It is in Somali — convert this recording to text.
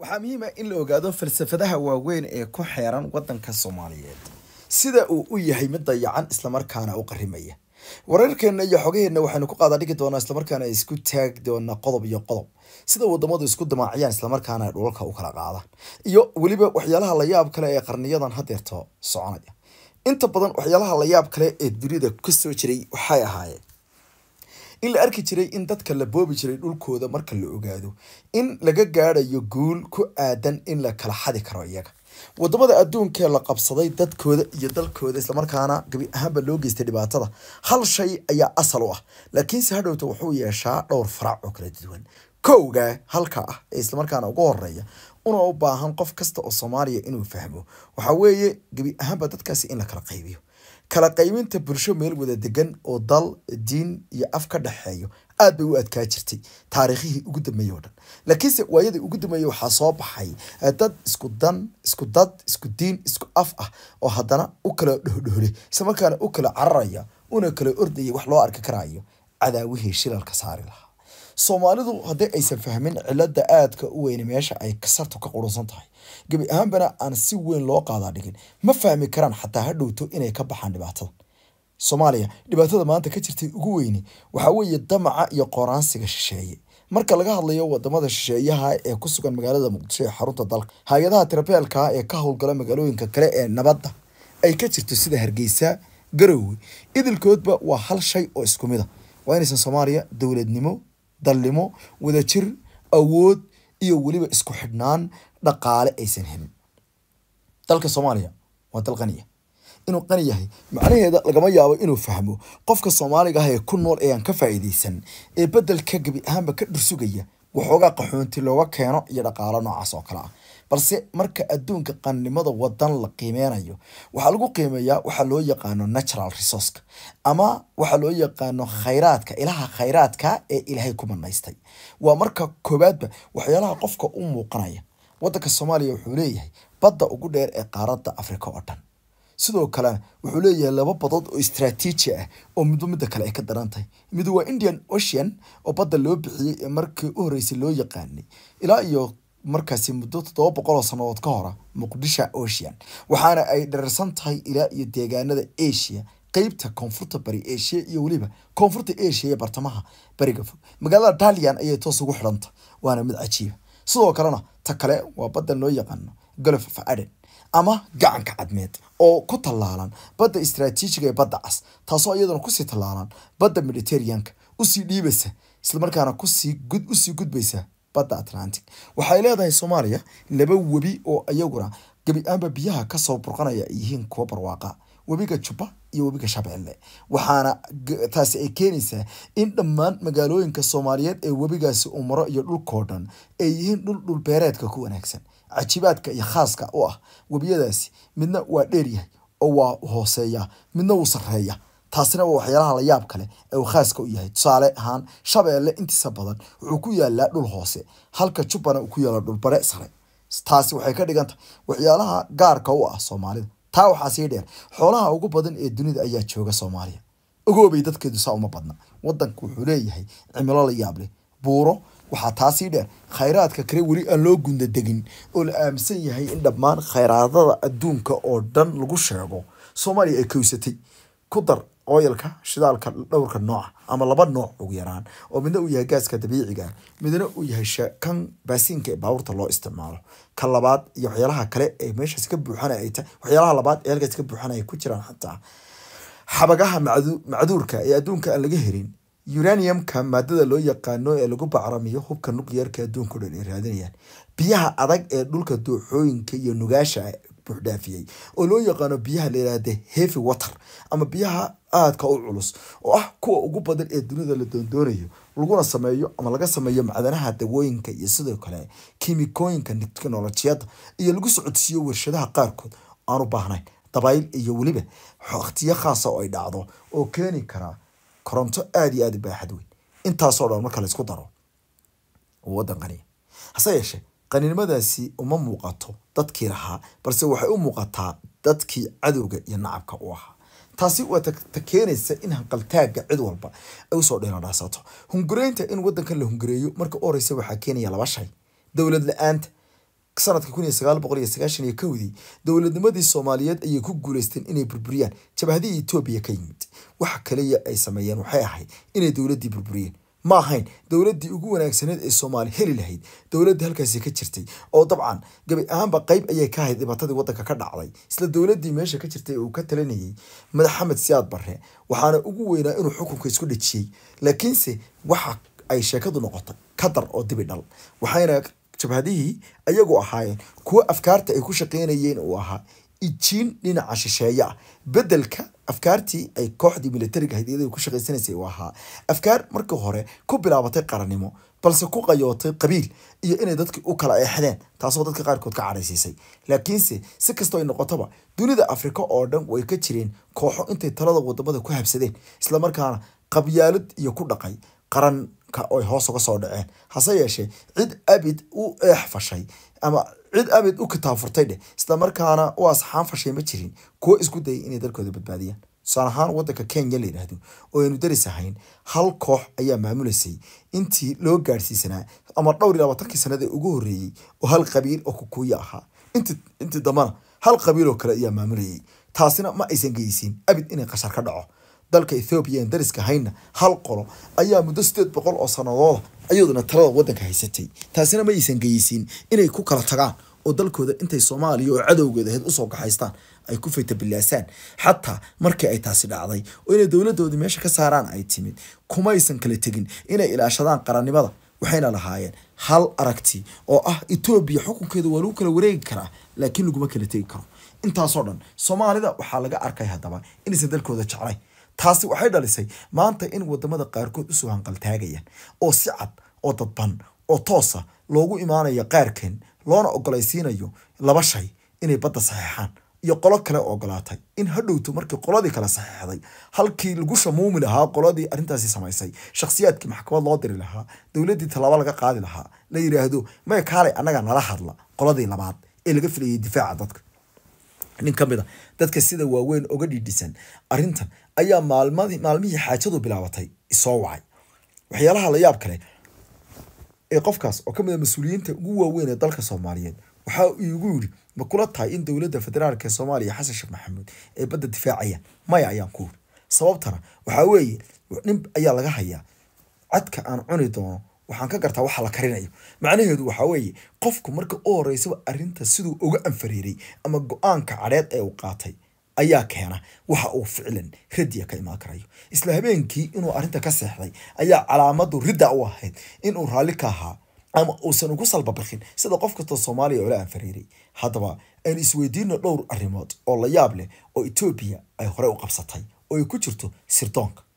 waxaa muhiima ah in la ogaado falsafadaha waaweyn ee ku xeeran wadanka soomaaliyeed sida uu u yahay mid dayacan islamarkaana u qarimaya wararkeenna iyo xogaheenna waxaynu ku qaada dhigi doonaa islamarkaana isku taagi doonaa qodob iyo qodob sida wadamadu isku dimaaciyaan islamarkaana ay dhulalka u kala qaadaan iyo weliba waxyaalaha layaab kale ee qarniyadan hadeerto soconaya inta badan waxyaalaha layaab kale ee dunida kasoo jiray waxay ahaayeen in la arki jiray in dadka la boobi jiray dhulkooda marka la ogaado in laga gaadhayo guul ku aadan in la kala xadi karo iyaga wadamada adduunkee la qabsaday dadkooda iyo dalkooda islamarkaana gabi ahaanba loo geystay dhibaatada hal shay ayaa asal u ah laakiinse hadhowta wuxuu yeeshaa dhowr farac oo kala duwan kowga halka ah ee islamarkaana ugu horeeya una u baahan qof kasta oo soomaaliya inuu fahmo waxaa weeye gebi ahaanba dadkaasi in la kala qaybiyo kala qayminta bulsho meel wada degan oo dal diin iyo af ka dhexeeyo aada bay u adkaa jirtay taariikhihii ugu dambeeyey oo dhan laakiinse waayadii ugu dambeeyey waxaa soo baxay eh, dad isku dan isku dad isku diin isku af ah oo haddana u kala dhohdhohle isla markaana u kala cararaya una kala ordaya wax loo arki karaayo cadaawihii shilalka saari lahaa soomaalidu haddii aysan fahmin cilada aadka u weyne meesha ay kasartu ka qurunsan tahay gebi ahaanbana aan si weyn loo qaadaa dhigin ma fahmi karaan xataa ha dhowto inay ka baxaan dhibaatada soomaaliya dhibaatada maanta ka jirtay ugu weyne waxaa weeye damaca iyo qoraansiga shisheeye marka laga hadlayo wadamada shisheeyaha ee ku sugan magaalada muqdisho ee xarunta dalka hay-adaha tirabeelka ee ka howlgala magaalooyinka kale ee nabadda ay ka jirto sida hargeysa garowe idilkoodba waa hal shay oo isku mid ah. waa inaysan soomaaliya dowladnimo dalnimo wadajir awood iyo weliba isku xidhnaan dhaqaale aysan helin dalka soomaaliya waa dal qaniya ah. inuu qani yahay macnaheeda lagama yaabo inuu fahmo qofka soomaaliga ah ee ku nool ee aan ka faa'iidaysan ee beddelka gebi ahaanba ka dhursugaya waxoogaa qaxoonti looga keeno iyo dhaqaalo noocaas oo kale ah balse marka adduunka qannimada wadan la qiimeynayo waxaa lagu qiimeeyaa waxaa loo yaqaano natural resourceka ama waxaa loo yaqaano khayraadka ilaha khayraadka ee ilaahay ku manaystay waa marka koowaadba waxyaalaha qofka u muuqanaya waddanka soomaaliya wuxuu leeyahay badda ugu dheer ee qaaradda afrika oo dhan sidoo kalena wuxuu leeyahay laba badood oo istraatiiji ah oo midba midda kale ay ka daran tahay waa indian ocean oo badda loo bixiyey ee markii u horreysay loo yaqaanay ilaa iyo markaasi muddo toddoba boqoloo sannadood ka hora muqdisha ocean waxaana ay dhararsan tahay ilaa iyo deegaanada asia qeybta koonfurta bari asia iyo weliba koonfurta asia ee bartamaha bariga fog magaalada dalian ayay toos ugu xidhanta waana mid cajiiba sidoo kalena ta kale waa badda loo yaqaano golof of aden ama gacanka cadmeed oo ku tallaalan badda istraatiijiga ee badda cas taasoo iyaduna kusii tallaalan badda mediterraneanka usii dhiibaysa islamarkaana kusii usii gudbaysa badda atlantic waxay leedahay soomaaliya laba webi oo iyaguna gebi aanba biyaha kasoo burqanaya ay yihiin kuwa barwaaqa webiga jubba iyo webiga shabeelle waxaana taasi ay keenaysaa in dhammaan magaalooyinka soomaaliyeed ee webigaasi umaro iyo dhulkoo dhan ay yihiin dhul dhul beereedka ku wanaagsan cajibaadka iyo khaaska u ah webiyadaasi midna waa dheeryahay oo waa hooseeya midna wuu sarreeya taasina waa waxyaalaha la yaab kale ee uu khaaska u yahay tusaale ahaan shabeelle intiisa badan wuxuu ku yaalaa dhul hoose halka jubbana uu ku yaalo dhulbare sare taasi waxay ka dhigan tahay waxyaalaha gaarka u ah soomaalida taa waxaa sii dheer xoolaha ugu badan ee dunida ayaa jooga soomaaliya ogoobay dadkeedu saa uma badna wadanku wuxuu leeyahay cimilo la yaab leh buuro waxaa taasii dheer khayraadka kale weli aan loo gundadegin oo la aaminsan yahay in dhammaan khayraadada adduunka oo dhan lagu sheego soomaaliya ay kowsatay ku dar oyalka shidaalka dhowrka nooc ama laba nooc ugu yaraan oo midna uu yahay gaaska dabiiciga midna uu yahay kan baasiinka ee baabuurta loo isticmaalo ka labaad iyo waxyaalaha kale ee meeshaas ka buuxanaya waxyaalaha labaad ee halkaas ka buuxanaya ku jiraan xataa xabagaha macduurka ee adduunka aan laga helin uraniumka maadada loo yaqaano ee lagu bacramiyo hubka nuclearka adduunka o dhan ay raadinayaan biyaha adag ee dhulka dooxooyinka iyo nugaasha buuxdhaafiyey oo loo yaqaano biyaha layidhaahda heavy water ama biyaha aadka u culus oo ah kuwa ugu badan ee dunida la doondoonayo laguna sameeyo ama laga sameeyo macdanaha dawooyinka iyo sidoo kale kimikooyinka teknolojiyada iyo lagu socodsiiyo warshadaha qaarkood aan u baahnayn dabayl iyo weliba waktiyo khaasa oo ay dhacdo oo keeni karaa koronto aada iyo aada baaxad weyn intaasoo dhan marka laysku daro wadanqani hase yeeshee qaninimadaasi uma muuqato dadkii lahaa balse waxay u muuqataa dadkii cadowga iyo nacabka u ahaa taasi waa ta keenaysa in hanqaltaagga cid walba ay usoo dheeladhaasato hungureynta in wadankan la hungureeyo marka u horeysa waxaa keenaya laba shay dowlad la-aanta sanadka kun iyo sagaal boqol iyo sagaashan iyo kowdii dowladnimadii soomaaliyeed ayay ku guuleysteen inay burburiyaan jabahdihii etoobiya ka yimid waxa kaliya ay sameeyeen waxay ahayd inay dowladdii burburiyeen ma ahayn dowladdii ugu wanaagsaneed ee soomaali heli lahayd dowladdii halkaasi ka jirtay oo dabcan gabi ahaanba qeyb ayay ka hayd dhibaatadii waddanka ka dhacday isla dowladdii meesha ka jirtay ee uu ka talinayay madax siyaad barre waxaana ugu weynaa inuu xukunka isku dhejiyey laakiinse waxa ay sheekadu noqotay kadar oo dibi dhal waxayna jabhadihii ayagu ahaayeen kuwo afkaarta ay ku shaqeynayeen uu ahaa ijiin dhinaca shisheeye bedelka afkaartii ay kooxdii milatariga ahayd ku shaqaysanaysay u ahaa afkaar markii hore ku bilaabatay qarannimo balse ku qayootay qabiil iyo inay dadki u kala eexdeen taasoo dadka qaarkood ka caraysiisay laakiinse si kastoo ay noqotoba dunida afrika oo dhan way ka jireen kooxo intay talada wadamada ku habsadeen islamarkaana qabyaalad iyo ku dhaqay qaranka oy hoos uga soo dhaceen hase yeeshee cid abid u eex fashay ama cid abid u kitaab dheh islamarkaana markaana u asxaan fashay ma jirin kuwo isku dayay inay dalkooda badbaadiyaan tusaal ahaan wadanka kenya la yidhaahdo oo aynu daris ahayn hal koox ayaa maamulaysay intii loo gaadhsiisanaa ama dhowr iyo labaatankii sanade ugu horreeyey oo hal qabiil oo kukuuya ahaa intii dambana hal qabiil oo kale ayaa maamulayay taasina ma aysan geysiin abid inay qashar ka dhaco dalka ethoobiya an dariska hayna hal qolo ayaa muddo sideed boqol oo sanadooda ayaduna talada waddanka haysatay taasina ma aysan geyisiin inay ku kala tagaan oo dalkooda intay soomaaliya oo cadowgeeda ahayd usoo gaxaystaan ay ku faytabilaasaan xataa markii ay taasi dhacday oo inay dowladoodii meesha ka saaraan ay timid kumaysan kala tegin inay ilaashadaan qarannimada waxayna lahaayeen hal aragti oo ah etoobiya xukunkeeda waa lagu kala wareegi karaa laakiin laguma kala tegi karo intaasoo dhan soomaalida waxaa laga arkay haddaba inaysan dalkooda jeclay taasi waxay dhalisay maanta in wadamada qaarkood usoo hanqaltaagayaan oo si cad oo dadban oo toosa loogu imaanayo qaarkeen loona ogolaysiinayo laba shay inay badda saxeexaan iyo qolo kale oo ogolaatay in hadhowto markii qoladii kale saxeexday halkii lagu shamuumi lahaa qoladii arintaasi samaysay shakhsiyaadkii maxkamad loo diri lahaa dowladii tallaabo laga qaadi lahaa la yidhaahdo may kaalay annaga nala hadla qoladii labaad ee laga filayay difaaca dadka nin ka mid a dadka sida waaweyn oga dhiidhisan arintan ayaa maalmihii xaajadu bilaabatay isoo wacay waxyaalaha la yaab kale ee qofkaas oo ka mid a mas-uuliyiinta ugu waaweyn ee dalka soomaaliyeed waxa igu yidhi ma kula tahay in dowladda federaalk ee soomaaliya xasan sheekh maxamuud ee badda difaacaya maya ayaan ku yidhi sababtana waxaa weeye nin ayaa laga hayaa cadka aan cuni doono waxaan ka gartaa waxa la karinayo macnaheedu waxaa weeye qofku marka u horeysaba arinta siduu uga anfariiray ama go-aanka cadheed ee uu qaatay ayaa keena waxa uu ficlan radiya ka imaan karayo isla habeenkii inuu arinta ka seexday ayaa calaamadu ridda u ahayd inuu raalli ka ahaa ama uusan ugu salbabarkin sida qof kastoo soomaaliya ula anfariiray haddaba aynu isweydiino dhowr arrimood oo la yaab leh oo etoobiya ay horey u qabsatay oo ay ku jirto sirdoonka